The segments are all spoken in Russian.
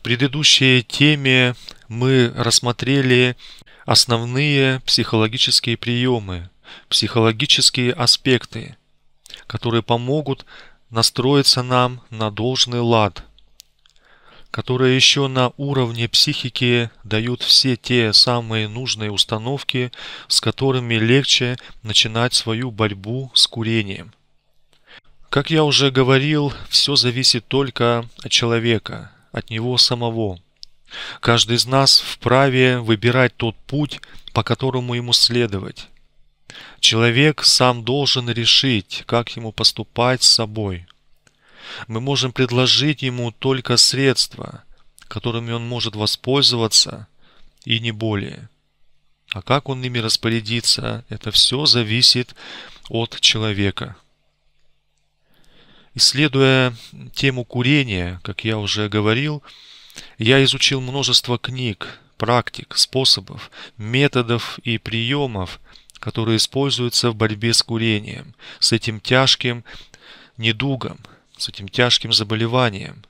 В предыдущей теме мы рассмотрели основные психологические приемы, психологические аспекты, которые помогут настроиться нам на должный лад, которые еще на уровне психики дают все те самые нужные установки, с которыми легче начинать свою борьбу с курением. Как я уже говорил, все зависит только от человека, от него самого. Каждый из нас вправе выбирать тот путь, по которому ему следовать. Человек сам должен решить, как ему поступать с собой. Мы можем предложить ему только средства, которыми он может воспользоваться, и не более. А как он ими распорядится, это все зависит от человека. Исследуя тему курения, как я уже говорил, я изучил множество книг, практик, способов, методов и приемов, которые используются в борьбе с курением, с этим тяжким недугом, с этим тяжким заболеванием.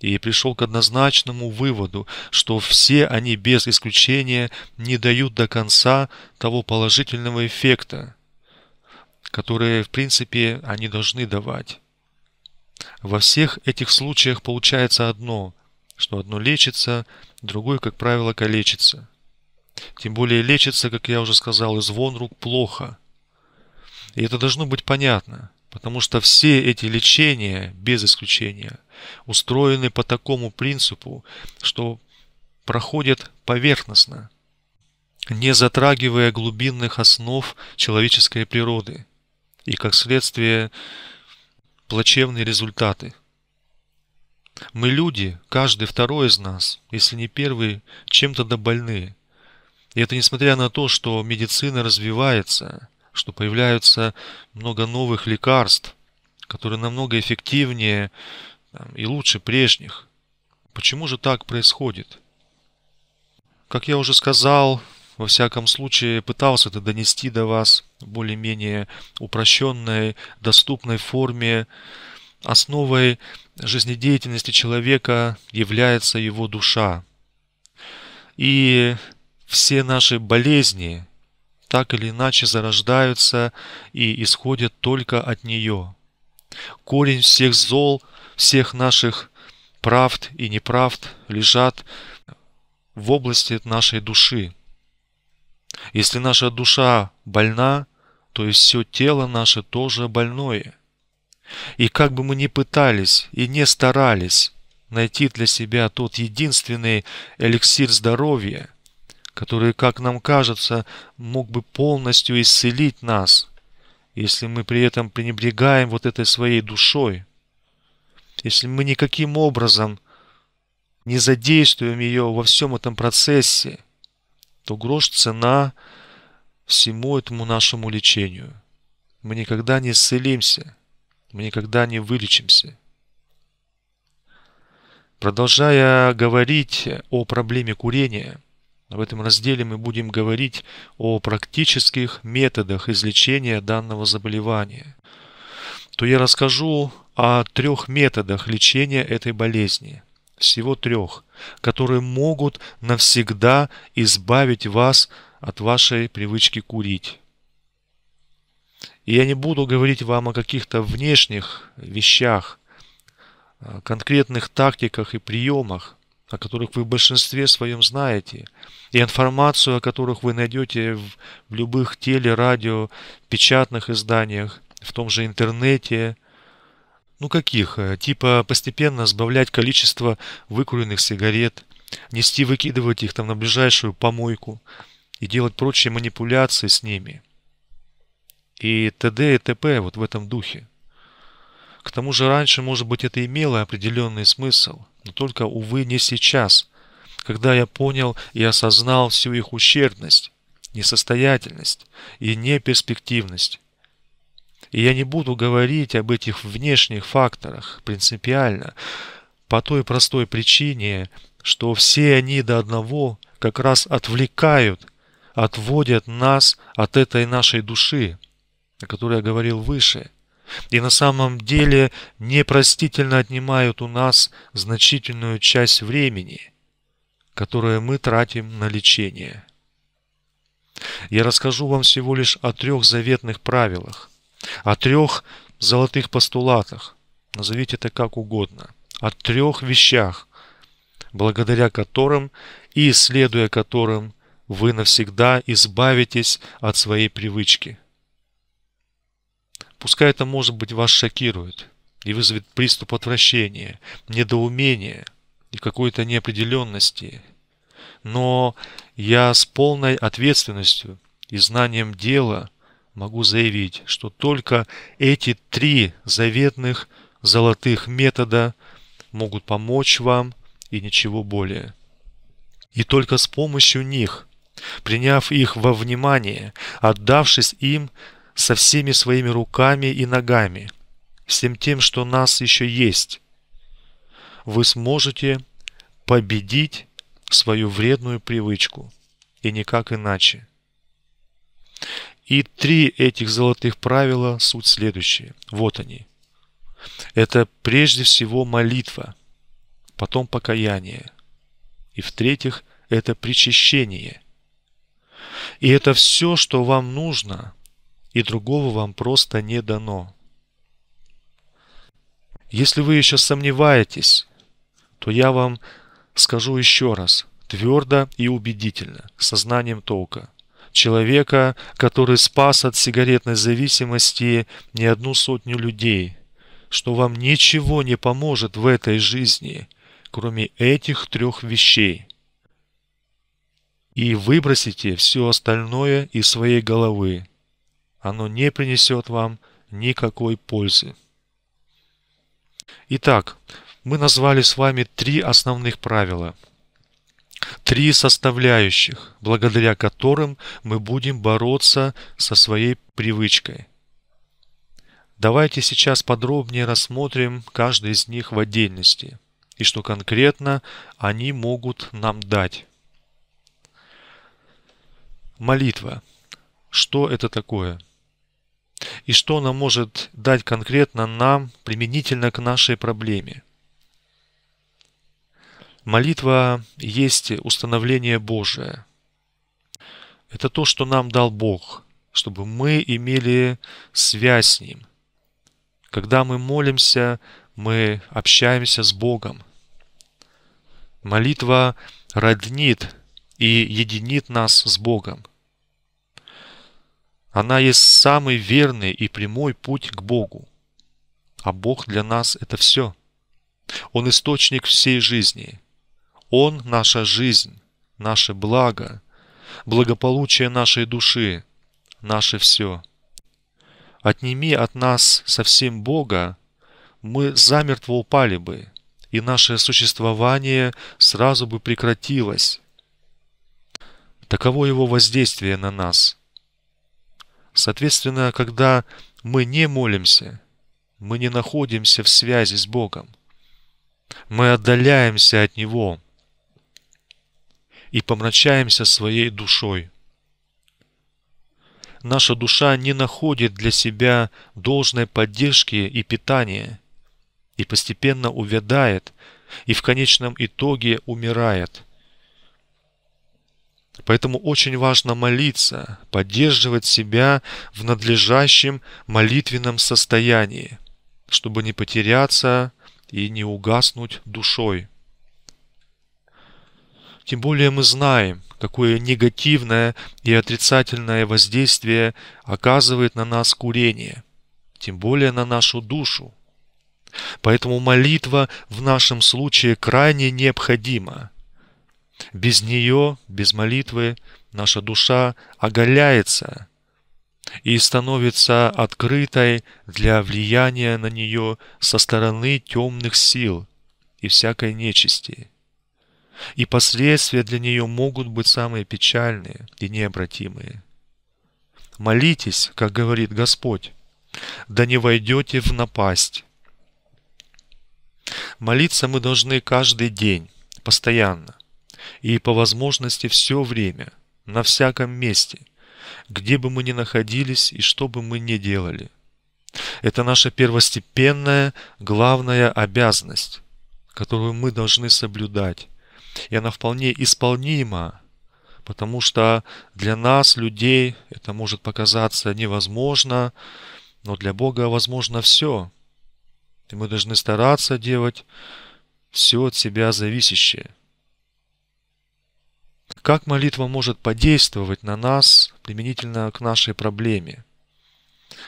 И пришел к однозначному выводу, что все они без исключения не дают до конца того положительного эффекта, который, в принципе, они должны давать. Во всех этих случаях получается одно, что одно лечится, другое, как правило, калечится. Тем более лечится, как я уже сказал, звон рук плохо. И это должно быть понятно, потому что все эти лечения, без исключения, устроены по такому принципу, что проходят поверхностно, не затрагивая глубинных основ человеческой природы и, как следствие, плачевные результаты. Мы люди, каждый второй из нас, если не первый, чем-то да больны. И это несмотря на то, что медицина развивается, что появляются много новых лекарств, которые намного эффективнее и лучше прежних. Почему же так происходит? Как я уже сказал, во всяком случае, пытался это донести до вас в более-менее упрощенной, доступной форме. Основой жизнедеятельности человека является его душа. И все наши болезни так или иначе зарождаются и исходят только от нее. Корень всех зол, всех наших правд и неправд лежат в области нашей души. Если наша душа больна, то и все тело наше тоже больное. И как бы мы ни пытались и не старались найти для себя тот единственный эликсир здоровья, который, как нам кажется, мог бы полностью исцелить нас, если мы при этом пренебрегаем вот этой своей душой, если мы никаким образом не задействуем ее во всем этом процессе – то грош цена всему этому нашему лечению. Мы никогда не исцелимся, мы никогда не вылечимся. Продолжая говорить о проблеме курения, в этом разделе мы будем говорить о практических методах излечения данного заболевания, то я расскажу о трех методах лечения этой болезни всего трех, которые могут навсегда избавить вас от вашей привычки курить. И я не буду говорить вам о каких-то внешних вещах, конкретных тактиках и приемах, о которых вы в большинстве своем знаете, и информацию о которых вы найдете в, любых теле, радио, печатных изданиях, в том же интернете, ну каких? Э, типа постепенно сбавлять количество выкуренных сигарет, нести выкидывать их там на ближайшую помойку и делать прочие манипуляции с ними. И т.д. и т.п. вот в этом духе. К тому же раньше, может быть, это имело определенный смысл, но только, увы, не сейчас, когда я понял и осознал всю их ущербность, несостоятельность и неперспективность. И я не буду говорить об этих внешних факторах принципиально, по той простой причине, что все они до одного как раз отвлекают, отводят нас от этой нашей души, о которой я говорил выше, и на самом деле непростительно отнимают у нас значительную часть времени, которое мы тратим на лечение. Я расскажу вам всего лишь о трех заветных правилах, о трех золотых постулатах, назовите это как угодно, о трех вещах, благодаря которым и следуя которым вы навсегда избавитесь от своей привычки. Пускай это, может быть, вас шокирует и вызовет приступ отвращения, недоумения и какой-то неопределенности. Но я с полной ответственностью и знанием дела – могу заявить, что только эти три заветных золотых метода могут помочь вам и ничего более. И только с помощью них, приняв их во внимание, отдавшись им со всеми своими руками и ногами, всем тем, что у нас еще есть, вы сможете победить свою вредную привычку, и никак иначе. И три этих золотых правила суть следующие. Вот они. Это прежде всего молитва, потом покаяние, и в-третьих, это причащение. И это все, что вам нужно, и другого вам просто не дано. Если вы еще сомневаетесь, то я вам скажу еще раз, твердо и убедительно, сознанием толка – человека, который спас от сигаретной зависимости не одну сотню людей, что вам ничего не поможет в этой жизни, кроме этих трех вещей. И выбросите все остальное из своей головы. Оно не принесет вам никакой пользы. Итак, мы назвали с вами три основных правила – Три составляющих, благодаря которым мы будем бороться со своей привычкой. Давайте сейчас подробнее рассмотрим каждый из них в отдельности и что конкретно они могут нам дать. Молитва. Что это такое? И что она может дать конкретно нам применительно к нашей проблеме – Молитва есть установление Божие. Это то, что нам дал Бог, чтобы мы имели связь с Ним. Когда мы молимся, мы общаемся с Богом. Молитва роднит и единит нас с Богом. Она есть самый верный и прямой путь к Богу. А Бог для нас это все. Он источник всей жизни – он – наша жизнь, наше благо, благополучие нашей души, наше все. Отними от нас совсем Бога, мы замертво упали бы, и наше существование сразу бы прекратилось. Таково его воздействие на нас. Соответственно, когда мы не молимся, мы не находимся в связи с Богом. Мы отдаляемся от Него – и помрачаемся своей душой. Наша душа не находит для себя должной поддержки и питания, и постепенно увядает, и в конечном итоге умирает. Поэтому очень важно молиться, поддерживать себя в надлежащем молитвенном состоянии, чтобы не потеряться и не угаснуть душой. Тем более мы знаем, какое негативное и отрицательное воздействие оказывает на нас курение, тем более на нашу душу. Поэтому молитва в нашем случае крайне необходима. Без нее, без молитвы, наша душа оголяется и становится открытой для влияния на нее со стороны темных сил и всякой нечисти и последствия для нее могут быть самые печальные и необратимые. Молитесь, как говорит Господь, да не войдете в напасть. Молиться мы должны каждый день, постоянно, и по возможности все время, на всяком месте, где бы мы ни находились и что бы мы ни делали. Это наша первостепенная, главная обязанность, которую мы должны соблюдать и она вполне исполнима, потому что для нас, людей, это может показаться невозможно, но для Бога возможно все. И мы должны стараться делать все от себя зависящее. Как молитва может подействовать на нас применительно к нашей проблеме?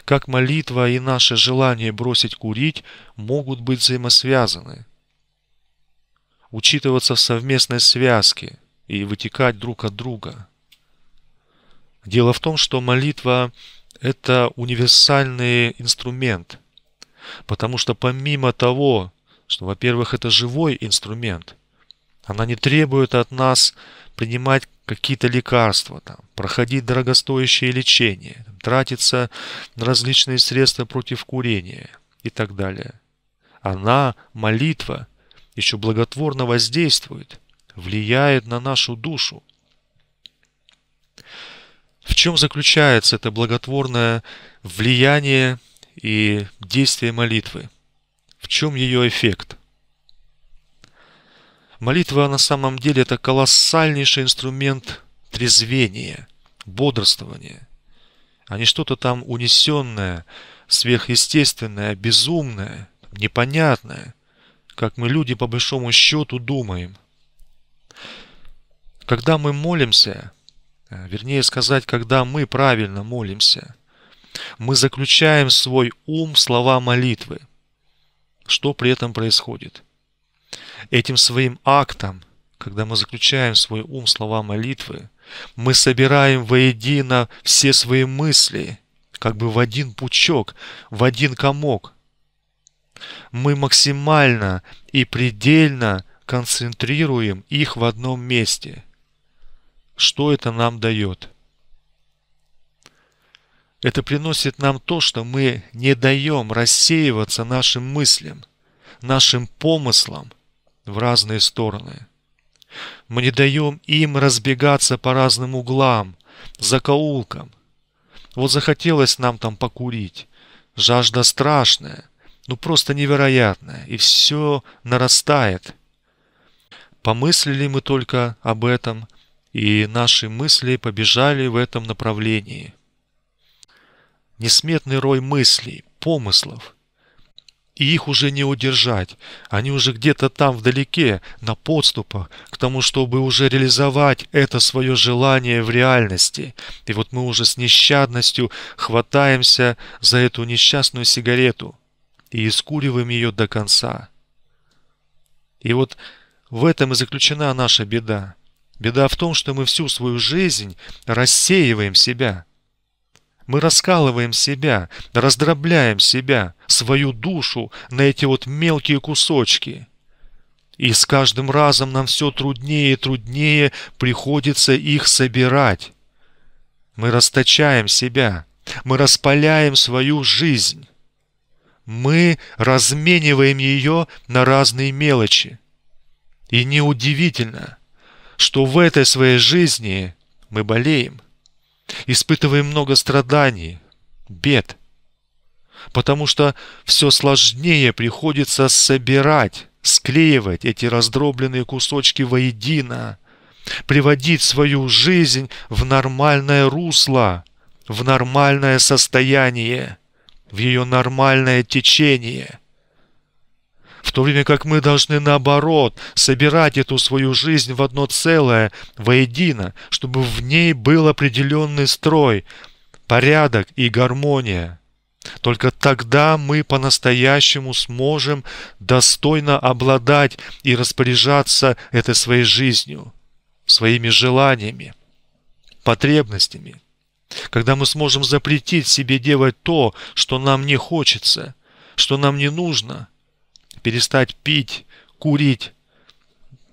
Как молитва и наше желание бросить курить могут быть взаимосвязаны – учитываться в совместной связке и вытекать друг от друга. Дело в том, что молитва – это универсальный инструмент, потому что помимо того, что, во-первых, это живой инструмент, она не требует от нас принимать какие-то лекарства, там, проходить дорогостоящее лечение, тратиться на различные средства против курения и так далее. Она, молитва, еще благотворно воздействует, влияет на нашу душу. В чем заключается это благотворное влияние и действие молитвы? В чем ее эффект? Молитва на самом деле это колоссальнейший инструмент трезвения, бодрствования, а не что-то там унесенное, сверхъестественное, безумное, непонятное – как мы люди по большому счету думаем. Когда мы молимся, э, вернее сказать, когда мы правильно молимся, мы заключаем свой ум в слова молитвы. Что при этом происходит? Этим своим актом, когда мы заключаем свой ум в слова молитвы, мы собираем воедино все свои мысли, как бы в один пучок, в один комок, мы максимально и предельно концентрируем их в одном месте. Что это нам дает? Это приносит нам то, что мы не даем рассеиваться нашим мыслям, нашим помыслам в разные стороны. Мы не даем им разбегаться по разным углам, закоулкам. Вот захотелось нам там покурить. Жажда страшная – ну просто невероятное и все нарастает. Помыслили мы только об этом, и наши мысли побежали в этом направлении. Несметный рой мыслей, помыслов. И их уже не удержать. Они уже где-то там вдалеке, на подступах, к тому, чтобы уже реализовать это свое желание в реальности. И вот мы уже с нещадностью хватаемся за эту несчастную сигарету – и искуриваем ее до конца. И вот в этом и заключена наша беда. Беда в том, что мы всю свою жизнь рассеиваем себя. Мы раскалываем себя, раздробляем себя, свою душу на эти вот мелкие кусочки. И с каждым разом нам все труднее и труднее приходится их собирать. Мы расточаем себя, мы распаляем свою жизнь мы размениваем ее на разные мелочи. И неудивительно, что в этой своей жизни мы болеем, испытываем много страданий, бед, потому что все сложнее приходится собирать, склеивать эти раздробленные кусочки воедино, приводить свою жизнь в нормальное русло, в нормальное состояние в ее нормальное течение. В то время как мы должны, наоборот, собирать эту свою жизнь в одно целое, воедино, чтобы в ней был определенный строй, порядок и гармония. Только тогда мы по-настоящему сможем достойно обладать и распоряжаться этой своей жизнью, своими желаниями, потребностями – когда мы сможем запретить себе делать то, что нам не хочется, что нам не нужно, перестать пить, курить,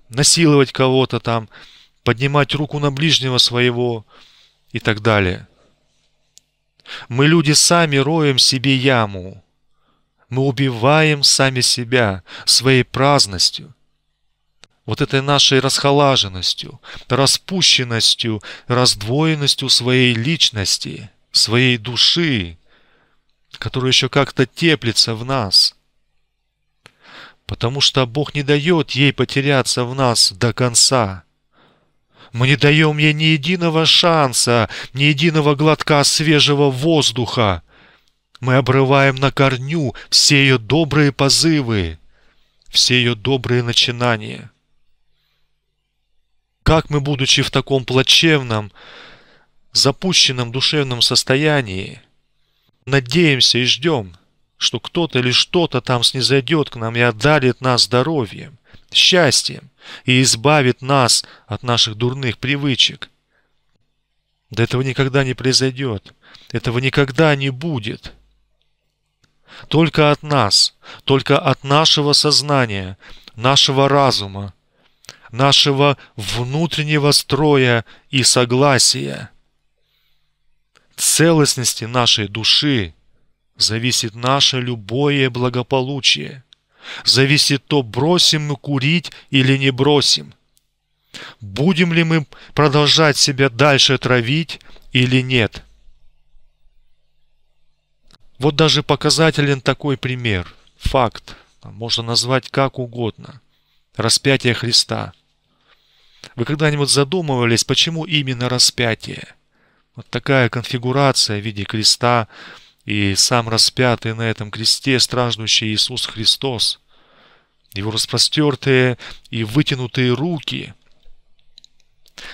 насиловать кого-то там, поднимать руку на ближнего своего и так далее. Мы, люди, сами роем себе яму. Мы убиваем сами себя своей праздностью, вот этой нашей расхолаженностью, распущенностью, раздвоенностью своей личности, своей души, которая еще как-то теплится в нас. Потому что Бог не дает ей потеряться в нас до конца. Мы не даем ей ни единого шанса, ни единого глотка свежего воздуха. Мы обрываем на корню все ее добрые позывы, все ее добрые начинания – как мы, будучи в таком плачевном, запущенном душевном состоянии, надеемся и ждем, что кто-то или что-то там снизойдет к нам и отдалит нас здоровьем, счастьем и избавит нас от наших дурных привычек. Да этого никогда не произойдет, этого никогда не будет. Только от нас, только от нашего сознания, нашего разума, нашего внутреннего строя и согласия. Целостности нашей души зависит наше любое благополучие. Зависит то, бросим мы курить или не бросим. Будем ли мы продолжать себя дальше травить или нет. Вот даже показателен такой пример, факт, можно назвать как угодно. Распятие Христа – вы когда-нибудь задумывались, почему именно распятие? Вот такая конфигурация в виде креста и сам распятый на этом кресте страждущий Иисус Христос. Его распростертые и вытянутые руки.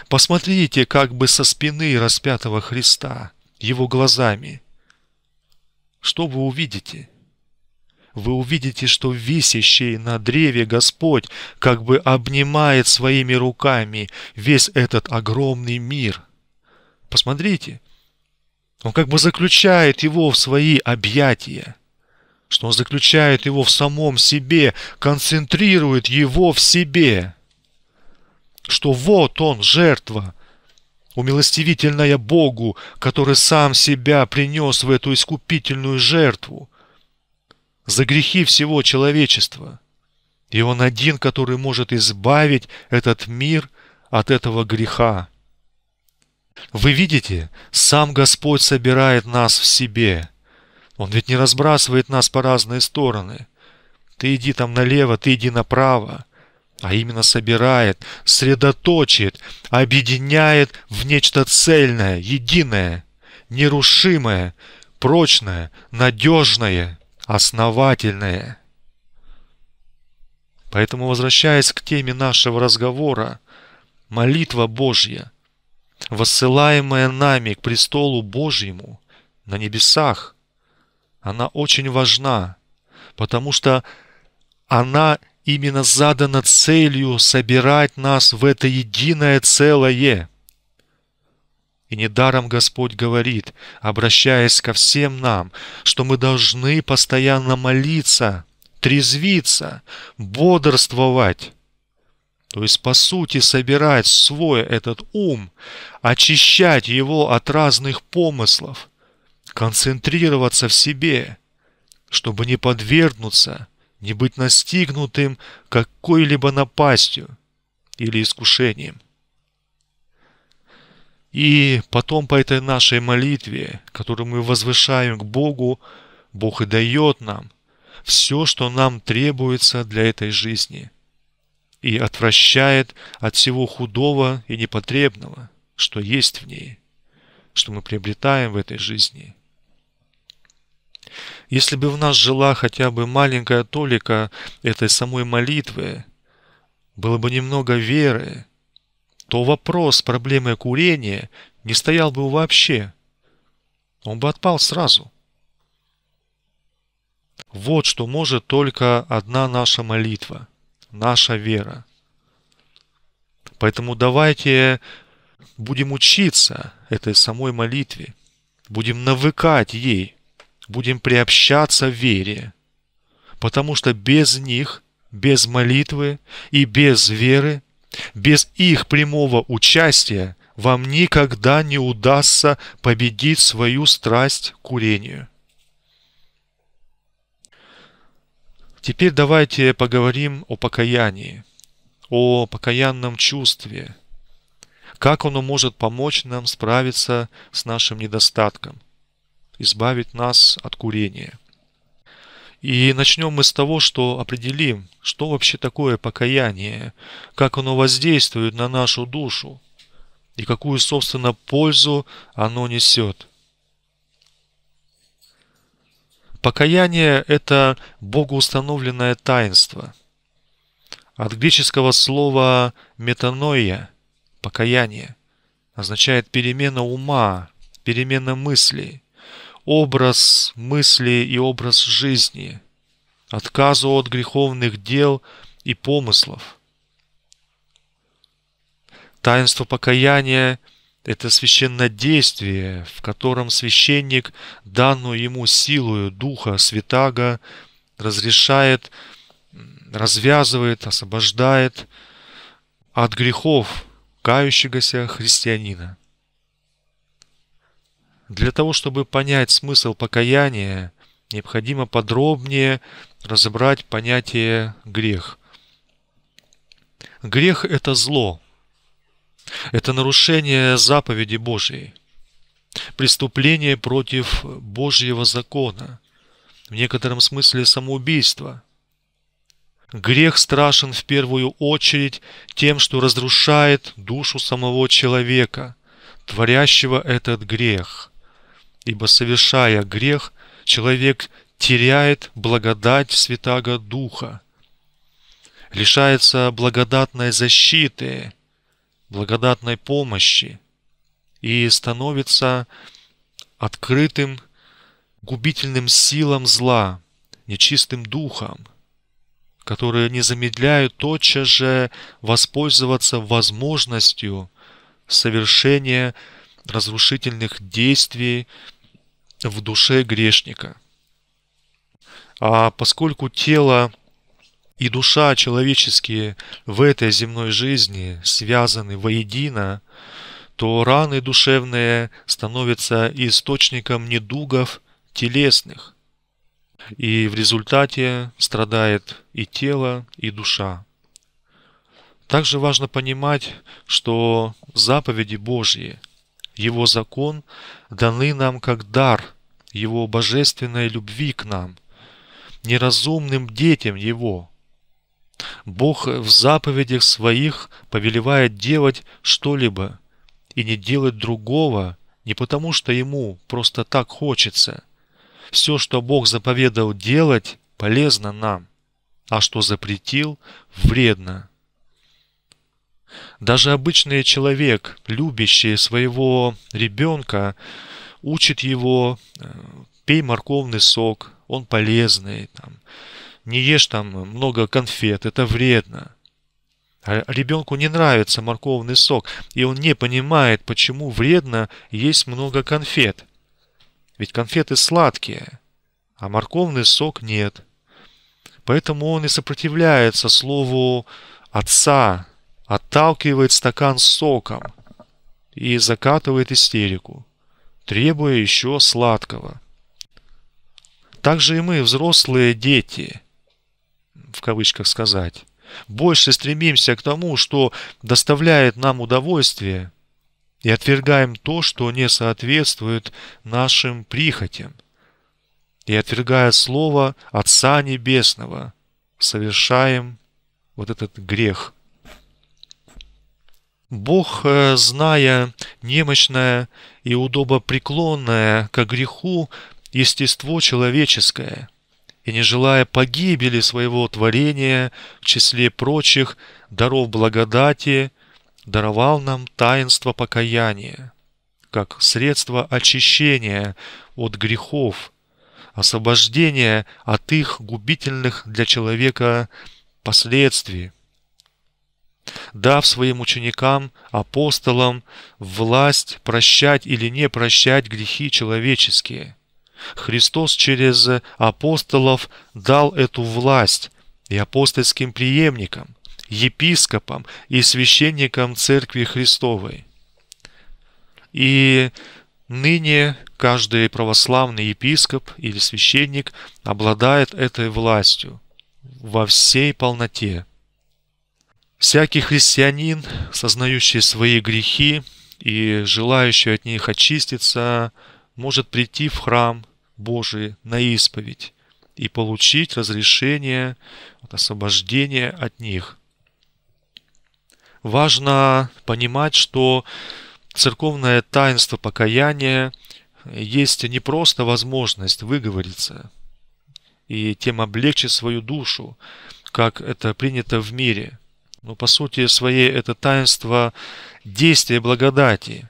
Посмотрите как бы со спины распятого Христа, его глазами. Что вы увидите? вы увидите, что висящий на древе Господь как бы обнимает своими руками весь этот огромный мир. Посмотрите, он как бы заключает его в свои объятия, что он заключает его в самом себе, концентрирует его в себе, что вот он, жертва, умилостивительная Богу, который сам себя принес в эту искупительную жертву – за грехи всего человечества. И Он один, который может избавить этот мир от этого греха. Вы видите, сам Господь собирает нас в себе. Он ведь не разбрасывает нас по разные стороны. Ты иди там налево, ты иди направо. А именно собирает, средоточит, объединяет в нечто цельное, единое, нерушимое, прочное, надежное – основательные. Поэтому, возвращаясь к теме нашего разговора, молитва Божья, воссылаемая нами к престолу Божьему на небесах, она очень важна, потому что она именно задана целью собирать нас в это единое целое – и недаром Господь говорит, обращаясь ко всем нам, что мы должны постоянно молиться, трезвиться, бодрствовать. То есть, по сути, собирать свой этот ум, очищать его от разных помыслов, концентрироваться в себе, чтобы не подвергнуться, не быть настигнутым какой-либо напастью или искушением. И потом по этой нашей молитве, которую мы возвышаем к Богу, Бог и дает нам все, что нам требуется для этой жизни, и отвращает от всего худого и непотребного, что есть в ней, что мы приобретаем в этой жизни. Если бы в нас жила хотя бы маленькая толика этой самой молитвы, было бы немного веры, то вопрос проблемы курения не стоял бы вообще. Он бы отпал сразу. Вот что может только одна наша молитва, наша вера. Поэтому давайте будем учиться этой самой молитве, будем навыкать ей, будем приобщаться вере, потому что без них, без молитвы и без веры – без их прямого участия вам никогда не удастся победить свою страсть к курению. Теперь давайте поговорим о покаянии, о покаянном чувстве, как оно может помочь нам справиться с нашим недостатком, избавить нас от курения – и начнем мы с того, что определим, что вообще такое покаяние, как оно воздействует на нашу душу и какую, собственно, пользу оно несет. Покаяние – это Богу установленное таинство. От греческого слова «метаноия» – «покаяние» означает перемена ума, перемена мыслей – образ мысли и образ жизни, отказу от греховных дел и помыслов. Таинство покаяния – это священное действие, в котором священник, данную ему силою Духа Святаго, разрешает, развязывает, освобождает от грехов кающегося христианина. Для того, чтобы понять смысл покаяния, необходимо подробнее разобрать понятие грех. Грех – это зло. Это нарушение заповеди Божьей. Преступление против Божьего закона. В некотором смысле самоубийство. Грех страшен в первую очередь тем, что разрушает душу самого человека, творящего этот грех – ибо совершая грех, человек теряет благодать Святаго Духа, лишается благодатной защиты, благодатной помощи и становится открытым губительным силам зла, нечистым духом, которые не замедляют тотчас же воспользоваться возможностью совершения разрушительных действий в душе грешника. А поскольку тело и душа человеческие в этой земной жизни связаны воедино, то раны душевные становятся источником недугов телесных, и в результате страдает и тело, и душа. Также важно понимать, что заповеди Божьи – его закон даны нам как дар Его божественной любви к нам, неразумным детям Его. Бог в заповедях своих повелевает делать что-либо и не делать другого не потому, что Ему просто так хочется. Все, что Бог заповедал делать, полезно нам, а что запретил, вредно. Даже обычный человек, любящий своего ребенка, учит его, э, пей морковный сок, он полезный, там, не ешь там много конфет, это вредно. А ребенку не нравится морковный сок, и он не понимает, почему вредно есть много конфет. Ведь конфеты сладкие, а морковный сок нет. Поэтому он и сопротивляется слову отца, отталкивает стакан с соком и закатывает истерику, требуя еще сладкого. Так же и мы, взрослые дети, в кавычках сказать, больше стремимся к тому, что доставляет нам удовольствие, и отвергаем то, что не соответствует нашим прихотям, и отвергая Слово Отца Небесного, совершаем вот этот грех – Бог, э, зная немощное и удобопреклонное к греху естество человеческое, и не желая погибели своего творения в числе прочих даров благодати, даровал нам таинство покаяния, как средство очищения от грехов, освобождения от их губительных для человека последствий – дав своим ученикам, апостолам, власть прощать или не прощать грехи человеческие. Христос через апостолов дал эту власть и апостольским преемникам, епископам и священникам Церкви Христовой. И ныне каждый православный епископ или священник обладает этой властью во всей полноте – Всякий христианин, сознающий свои грехи и желающий от них очиститься, может прийти в храм Божий на исповедь и получить разрешение, освобождение от них. Важно понимать, что церковное таинство покаяния есть не просто возможность выговориться и тем облегчить свою душу, как это принято в мире – но по сути своей это таинство действия благодати.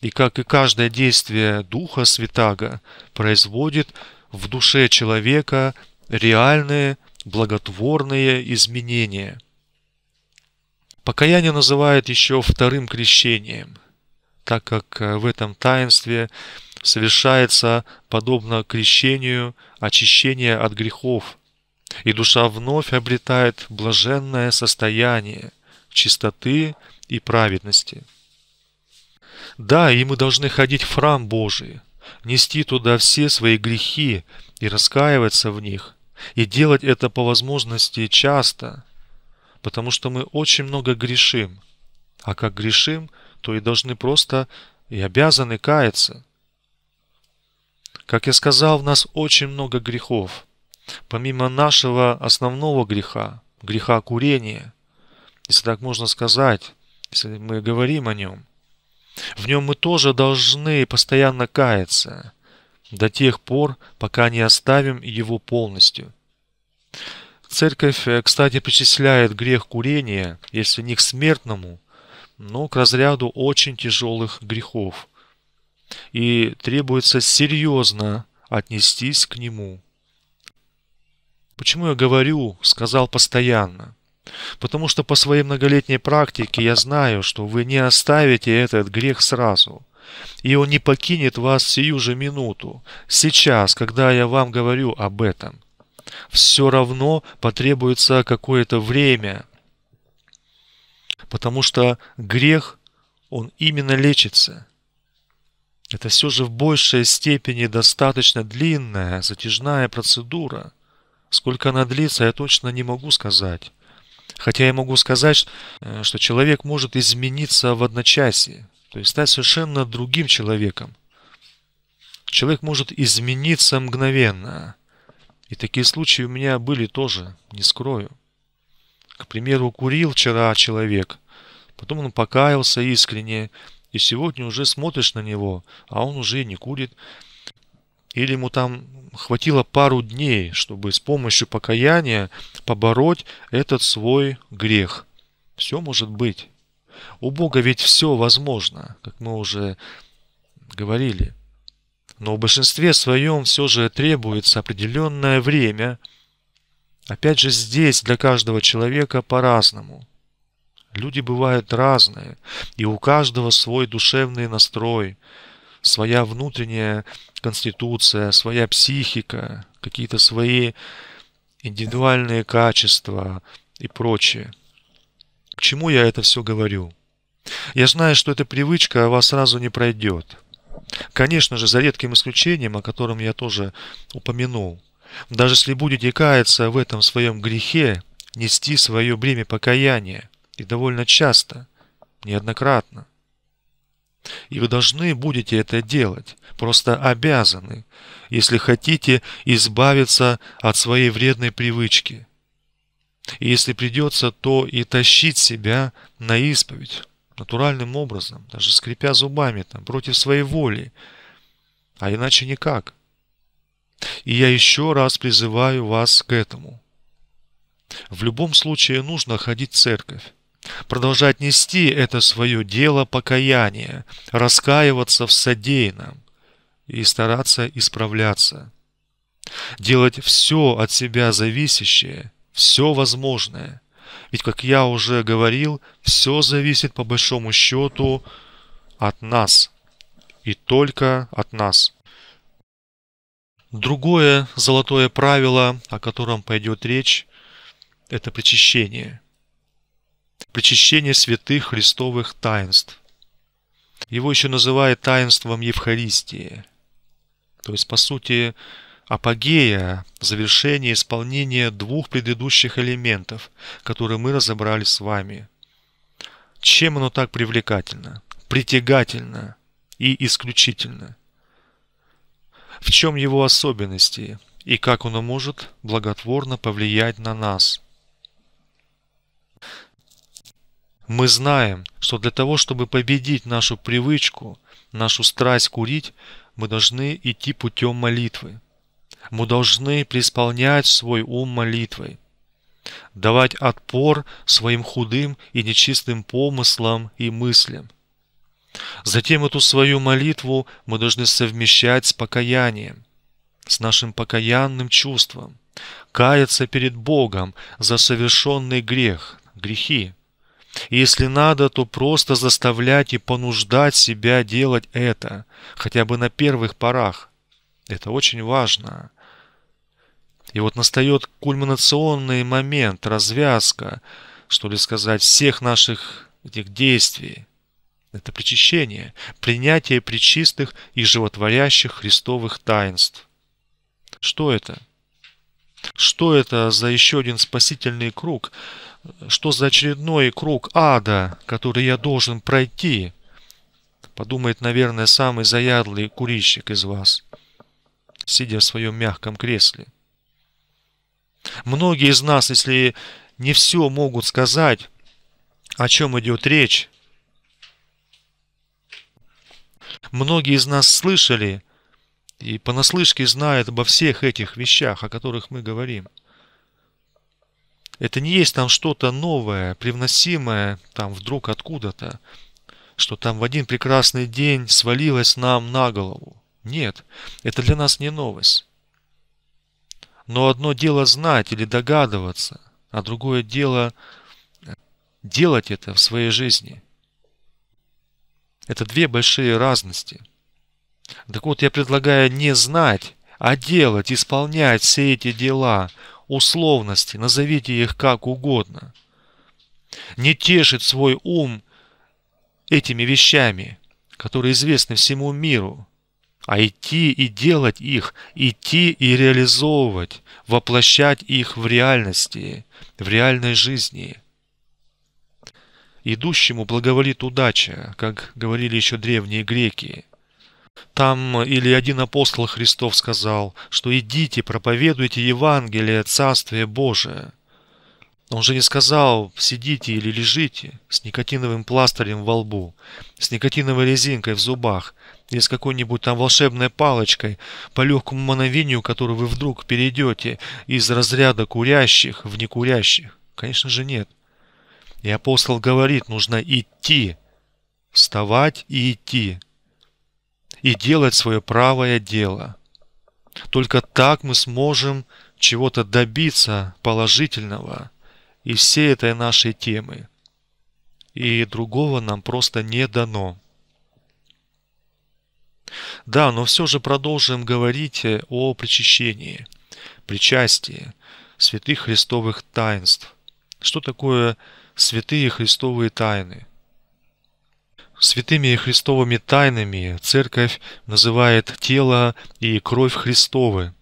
И как и каждое действие Духа Святаго производит в душе человека реальные благотворные изменения. Покаяние называют еще вторым крещением, так как э, в этом таинстве совершается, подобно крещению, очищение от грехов – и душа вновь обретает блаженное состояние чистоты и праведности. Да, и мы должны ходить в храм Божий, нести туда все свои грехи и раскаиваться в них, и делать это по возможности часто, потому что мы очень много грешим, а как грешим, то и должны просто и обязаны каяться. Как я сказал, у нас очень много грехов – помимо нашего основного греха, греха курения, если так можно сказать, если мы говорим о нем, в нем мы тоже должны постоянно каяться до тех пор, пока не оставим его полностью. Церковь, э, кстати, причисляет грех курения, если не к смертному, но к разряду очень тяжелых грехов. И требуется серьезно отнестись к нему – Почему я говорю «сказал постоянно»? Потому что по своей многолетней практике я знаю, что вы не оставите этот грех сразу. И он не покинет вас сию же минуту, сейчас, когда я вам говорю об этом. Все равно потребуется какое-то время, потому что грех, он именно лечится. Это все же в большей степени достаточно длинная, затяжная процедура – Сколько она длится, я точно не могу сказать. Хотя я могу сказать, э, что человек может измениться в одночасье, то есть стать совершенно другим человеком. Человек может измениться мгновенно. И такие случаи у меня были тоже, не скрою. К примеру, курил вчера человек, потом он покаялся искренне, и сегодня уже смотришь на него, а он уже не курит. Или ему там хватило пару дней, чтобы с помощью покаяния побороть этот свой грех. Все может быть. У Бога ведь все возможно, как мы уже говорили. Но в большинстве своем все же требуется определенное время. Опять же, здесь для каждого человека по-разному. Люди бывают разные, и у каждого свой душевный настрой – своя внутренняя конституция, своя психика, какие-то свои индивидуальные качества и прочее. К чему я это все говорю? Я знаю, что эта привычка у вас сразу не пройдет. Конечно же, за редким исключением, о котором я тоже упомянул, даже если будете каяться в этом своем грехе, нести свое бремя покаяния, и довольно часто, неоднократно, и вы должны будете это делать, просто обязаны, если хотите избавиться от своей вредной привычки. И если придется, то и тащить себя на исповедь, натуральным образом, даже скрипя зубами, там, против своей воли, а иначе никак. И я еще раз призываю вас к этому. В любом случае нужно ходить в церковь продолжать нести это свое дело покаяния, раскаиваться в содеянном и стараться исправляться. Делать все от себя зависящее, все возможное. Ведь, как я уже говорил, все зависит по большому счету от нас. И только от нас. Другое золотое правило, о котором пойдет речь, это причащение – причащение святых христовых таинств. Его еще называют таинством Евхаристии. То есть, по сути, апогея, завершение исполнения двух предыдущих элементов, которые мы разобрали с вами. Чем оно так привлекательно, притягательно и исключительно? В чем его особенности и как оно может благотворно повлиять на нас – Мы знаем, что для того, чтобы победить нашу привычку, нашу страсть курить, мы должны идти путем молитвы. Мы должны преисполнять свой ум молитвой, давать отпор своим худым и нечистым помыслам и мыслям. Затем эту свою молитву мы должны совмещать с покаянием, с нашим покаянным чувством, каяться перед Богом за совершенный грех, грехи. Если надо, то просто заставлять и понуждать себя делать это, хотя бы на первых порах. Это очень важно. И вот настает кульминационный момент, развязка, что ли сказать, всех наших этих действий. Это причащение, принятие причистых и животворящих христовых таинств. Что это? Что это за еще один спасительный круг – что за очередной круг ада, который я должен пройти, подумает, наверное, самый заядлый курильщик из вас, сидя в своем мягком кресле. Многие из нас, если не все могут сказать, о чем идет речь, многие из нас слышали и понаслышке знают обо всех этих вещах, о которых мы говорим – это не есть там что-то новое, привносимое там вдруг откуда-то, что там в один прекрасный день свалилось нам на голову. Нет, это для нас не новость. Но одно дело знать или догадываться, а другое дело э, делать это в своей жизни. Это две большие разности. Так вот, я предлагаю не знать, а делать, исполнять все эти дела – условности, назовите их как угодно. Не тешит свой ум этими вещами, которые известны всему миру, а идти и делать их, идти и реализовывать, воплощать их в реальности, в реальной жизни. Идущему благоволит удача, как говорили еще древние греки – там э, или один апостол Христов сказал, что идите, проповедуйте Евангелие, Царствие Божие. Он же не сказал «сидите или лежите» с никотиновым пластырем во лбу, с никотиновой резинкой в зубах или с какой-нибудь там волшебной палочкой, по легкому мановению, которую вы вдруг перейдете из разряда курящих в некурящих. Конечно же нет. И апостол говорит, нужно идти, вставать и идти и делать свое правое дело. Только так мы сможем чего-то добиться положительного из всей этой нашей темы. И другого нам просто не дано. Да, но все же продолжим говорить о причащении, причастии святых христовых таинств. Что такое святые христовые тайны – Святыми Христовыми тайнами Церковь называет тело и кровь Христовы,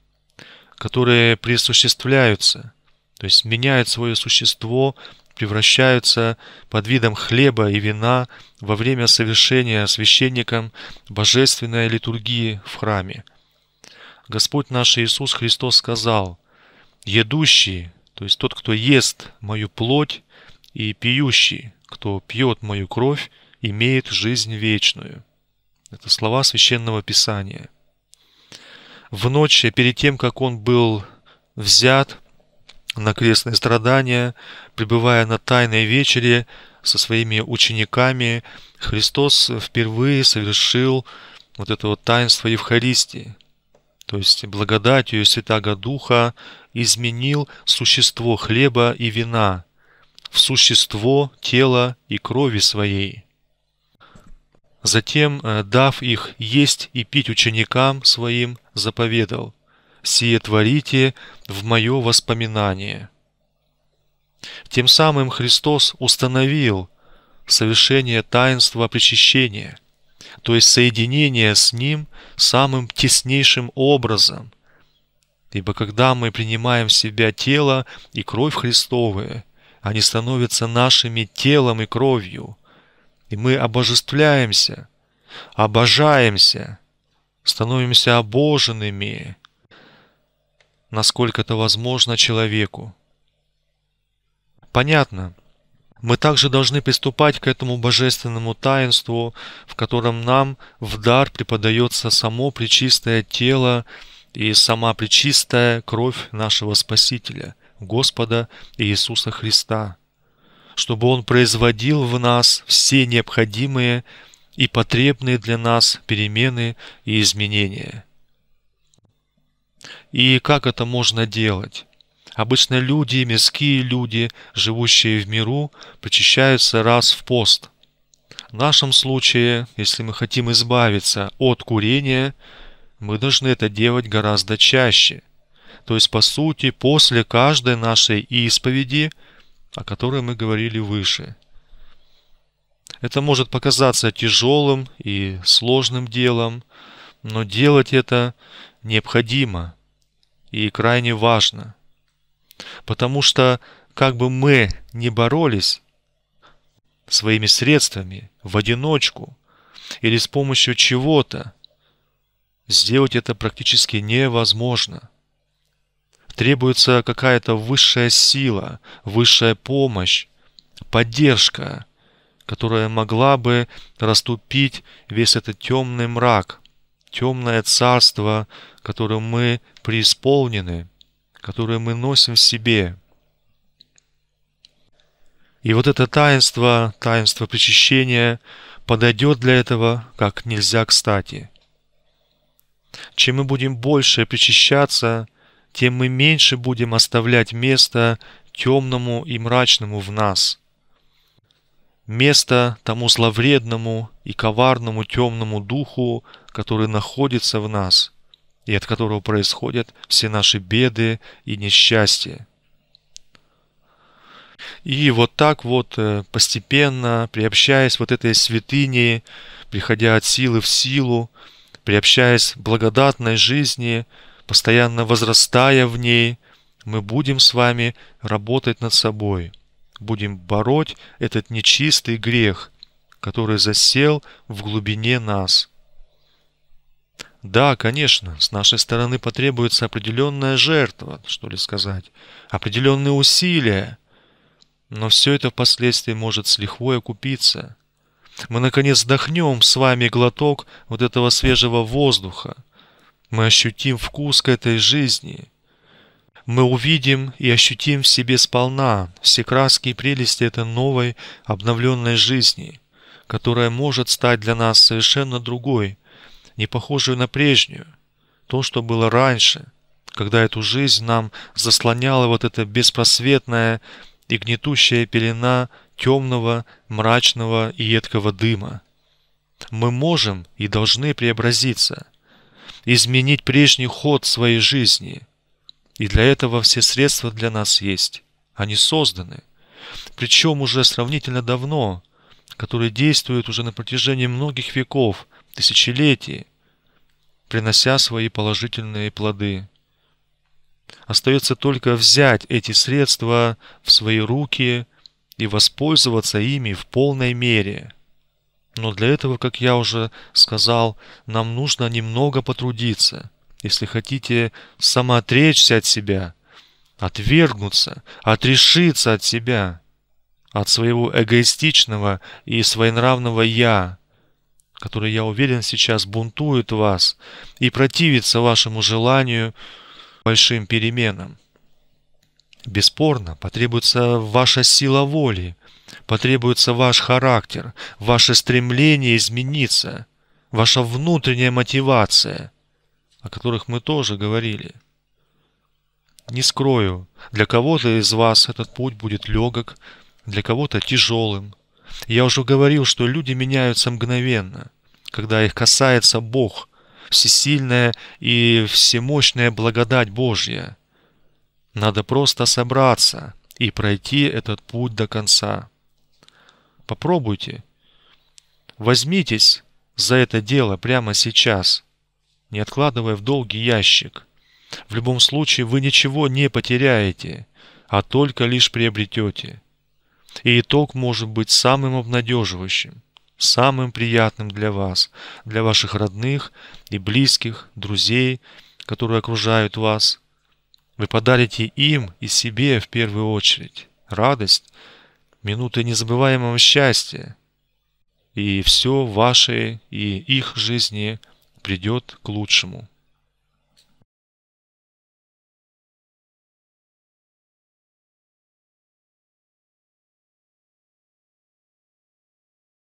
которые присуществляются, то есть меняют свое существо, превращаются под видом хлеба и вина во время совершения священником божественной литургии в храме. Господь наш Иисус Христос сказал, «Едущий, то есть тот, кто ест мою плоть, и пьющий, кто пьет мою кровь, имеет жизнь вечную. Это слова священного писания. В ночь, перед тем, как он был взят на крестные страдания, пребывая на тайной вечере со своими учениками, Христос впервые совершил вот это вот таинство Евхаристии. То есть благодатью Святаго Духа изменил существо хлеба и вина в существо тела и крови своей – Затем, э, дав их есть и пить ученикам своим, заповедал, «Сие творите в мое воспоминание». Тем самым Христос установил совершение таинства причащения, то есть соединение с Ним самым теснейшим образом. Ибо когда мы принимаем в себя тело и кровь Христовые, они становятся нашими телом и кровью – и мы обожествляемся, обожаемся, становимся обоженными, насколько это возможно человеку. Понятно, мы также должны приступать к этому божественному таинству, в котором нам в дар преподается само пречистое тело и сама пречистая кровь нашего Спасителя, Господа Иисуса Христа – чтобы Он производил в нас все необходимые и потребные для нас перемены и изменения. И как это можно делать? Обычно люди, мирские люди, живущие в миру, почищаются раз в пост. В нашем случае, если мы хотим избавиться от курения, мы должны это делать гораздо чаще. То есть, по сути, после каждой нашей исповеди – о которой мы говорили выше. Это может показаться тяжелым и сложным делом, но делать это необходимо и крайне важно. Потому что, как бы мы ни боролись своими средствами в одиночку или с помощью чего-то, сделать это практически невозможно – Требуется какая-то высшая сила, высшая помощь, поддержка, которая могла бы раступить весь этот темный мрак, темное царство, которым мы преисполнены, которое мы носим в себе. И вот это таинство, таинство причащения, подойдет для этого как нельзя кстати. Чем мы будем больше причащаться – тем мы меньше будем оставлять место темному и мрачному в нас. Место тому зловредному и коварному темному духу, который находится в нас и от которого происходят все наши беды и несчастья. И вот так вот э, постепенно, приобщаясь вот этой святыне, приходя от силы в силу, приобщаясь к благодатной жизни – постоянно возрастая в ней, мы будем с вами работать над собой, будем бороть этот нечистый грех, который засел в глубине нас. Да, конечно, с нашей стороны потребуется определенная жертва, что ли сказать, определенные усилия, но все это впоследствии может с лихвой окупиться. Мы, наконец, вдохнем с вами глоток вот этого свежего воздуха – мы ощутим вкус к этой жизни. Мы увидим и ощутим в себе сполна все краски и прелести этой новой, обновленной жизни, которая может стать для нас совершенно другой, не похожую на прежнюю, то, что было раньше, когда эту жизнь нам заслоняла вот эта беспросветная и гнетущая пелена темного, мрачного и едкого дыма. Мы можем и должны преобразиться, изменить прежний ход своей жизни. И для этого все средства для нас есть. Они созданы. Причем уже сравнительно давно, которые действуют уже на протяжении многих веков, тысячелетий, принося свои положительные плоды. Остается только взять эти средства в свои руки и воспользоваться ими в полной мере – но для этого, как я уже сказал, нам нужно немного потрудиться. Если хотите самоотречься от себя, отвергнуться, отрешиться от себя, от своего эгоистичного и своенравного «я», который, я уверен, сейчас бунтует вас и противится вашему желанию большим переменам. Бесспорно, потребуется ваша сила воли – Потребуется ваш характер, ваше стремление измениться, ваша внутренняя мотивация, о которых мы тоже говорили. Не скрою, для кого-то из вас этот путь будет легок, для кого-то тяжелым. Я уже говорил, что люди меняются мгновенно, когда их касается Бог, всесильная и всемощная благодать Божья. Надо просто собраться и пройти этот путь до конца. Попробуйте. Возьмитесь за это дело прямо сейчас, не откладывая в долгий ящик. В любом случае вы ничего не потеряете, а только лишь приобретете. И итог может быть самым обнадеживающим, самым приятным для вас, для ваших родных и близких, друзей, которые окружают вас. Вы подарите им и себе в первую очередь радость – минуты незабываемого счастья. И все в вашей и их жизни придет к лучшему.